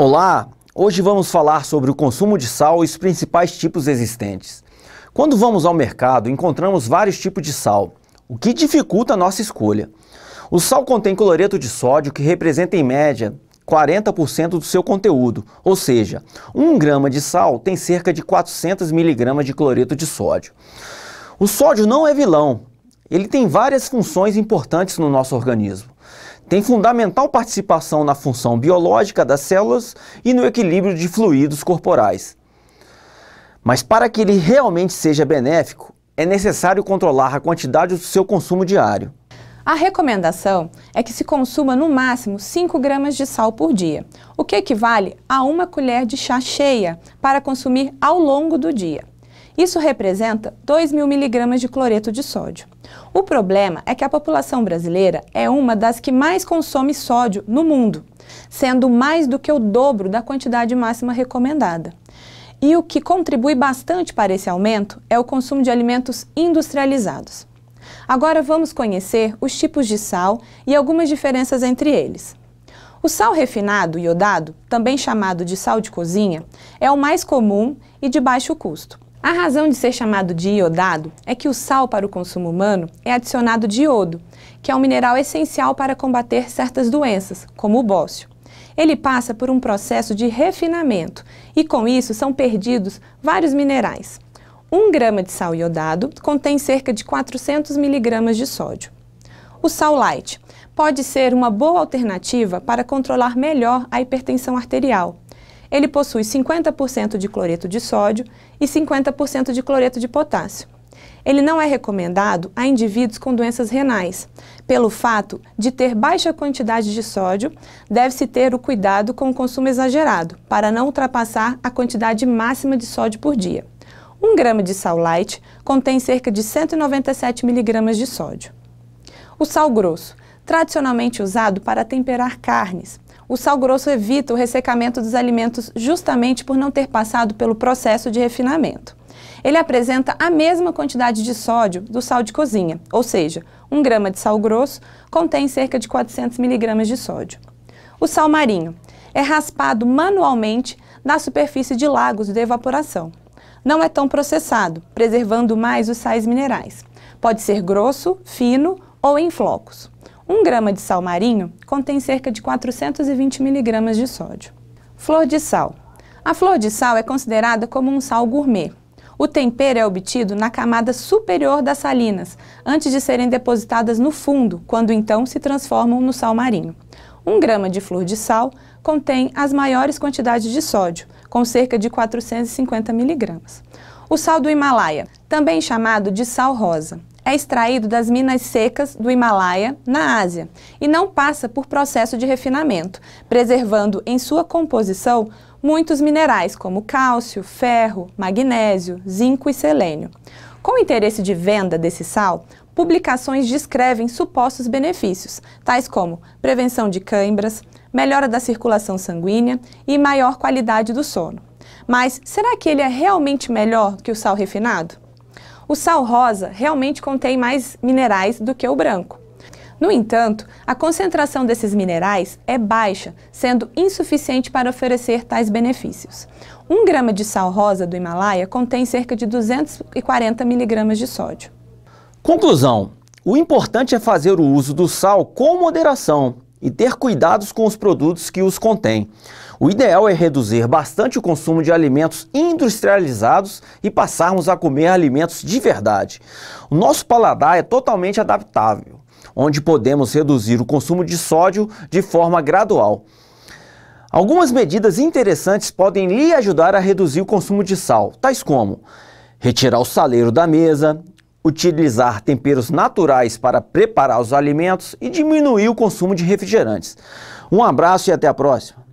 Olá, hoje vamos falar sobre o consumo de sal e os principais tipos existentes. Quando vamos ao mercado, encontramos vários tipos de sal, o que dificulta a nossa escolha. O sal contém cloreto de sódio que representa em média 40% do seu conteúdo, ou seja, 1 grama de sal tem cerca de 400 miligramas de cloreto de sódio. O sódio não é vilão, ele tem várias funções importantes no nosso organismo tem fundamental participação na função biológica das células e no equilíbrio de fluidos corporais. Mas para que ele realmente seja benéfico, é necessário controlar a quantidade do seu consumo diário. A recomendação é que se consuma no máximo 5 gramas de sal por dia, o que equivale a uma colher de chá cheia para consumir ao longo do dia. Isso representa 2 mil miligramas de cloreto de sódio. O problema é que a população brasileira é uma das que mais consome sódio no mundo, sendo mais do que o dobro da quantidade máxima recomendada. E o que contribui bastante para esse aumento é o consumo de alimentos industrializados. Agora vamos conhecer os tipos de sal e algumas diferenças entre eles. O sal refinado iodado, também chamado de sal de cozinha, é o mais comum e de baixo custo. A razão de ser chamado de iodado é que o sal para o consumo humano é adicionado diodo, que é um mineral essencial para combater certas doenças, como o bócio. Ele passa por um processo de refinamento e com isso são perdidos vários minerais. Um grama de sal iodado contém cerca de 400 miligramas de sódio. O sal light pode ser uma boa alternativa para controlar melhor a hipertensão arterial, ele possui 50% de cloreto de sódio e 50% de cloreto de potássio. Ele não é recomendado a indivíduos com doenças renais. Pelo fato de ter baixa quantidade de sódio, deve-se ter o cuidado com o consumo exagerado, para não ultrapassar a quantidade máxima de sódio por dia. Um grama de sal light contém cerca de 197 miligramas de sódio. O sal grosso, tradicionalmente usado para temperar carnes, o sal grosso evita o ressecamento dos alimentos justamente por não ter passado pelo processo de refinamento. Ele apresenta a mesma quantidade de sódio do sal de cozinha, ou seja, um grama de sal grosso contém cerca de 400 miligramas de sódio. O sal marinho é raspado manualmente na superfície de lagos de evaporação. Não é tão processado, preservando mais os sais minerais. Pode ser grosso, fino ou em flocos. 1 grama de sal marinho contém cerca de 420 miligramas de sódio. Flor de sal. A flor de sal é considerada como um sal gourmet. O tempero é obtido na camada superior das salinas, antes de serem depositadas no fundo, quando então se transformam no sal marinho. 1 grama de flor de sal contém as maiores quantidades de sódio, com cerca de 450 miligramas. O sal do Himalaia, também chamado de sal rosa, é extraído das minas secas do Himalaia, na Ásia, e não passa por processo de refinamento, preservando em sua composição muitos minerais como cálcio, ferro, magnésio, zinco e selênio. Com o interesse de venda desse sal, publicações descrevem supostos benefícios, tais como prevenção de cãibras, melhora da circulação sanguínea e maior qualidade do sono. Mas será que ele é realmente melhor que o sal refinado? O sal rosa realmente contém mais minerais do que o branco. No entanto, a concentração desses minerais é baixa, sendo insuficiente para oferecer tais benefícios. Um grama de sal rosa do Himalaia contém cerca de 240 miligramas de sódio. Conclusão: o importante é fazer o uso do sal com moderação e ter cuidados com os produtos que os contêm. O ideal é reduzir bastante o consumo de alimentos industrializados e passarmos a comer alimentos de verdade. O nosso paladar é totalmente adaptável, onde podemos reduzir o consumo de sódio de forma gradual. Algumas medidas interessantes podem lhe ajudar a reduzir o consumo de sal, tais como retirar o saleiro da mesa, utilizar temperos naturais para preparar os alimentos e diminuir o consumo de refrigerantes. Um abraço e até a próxima!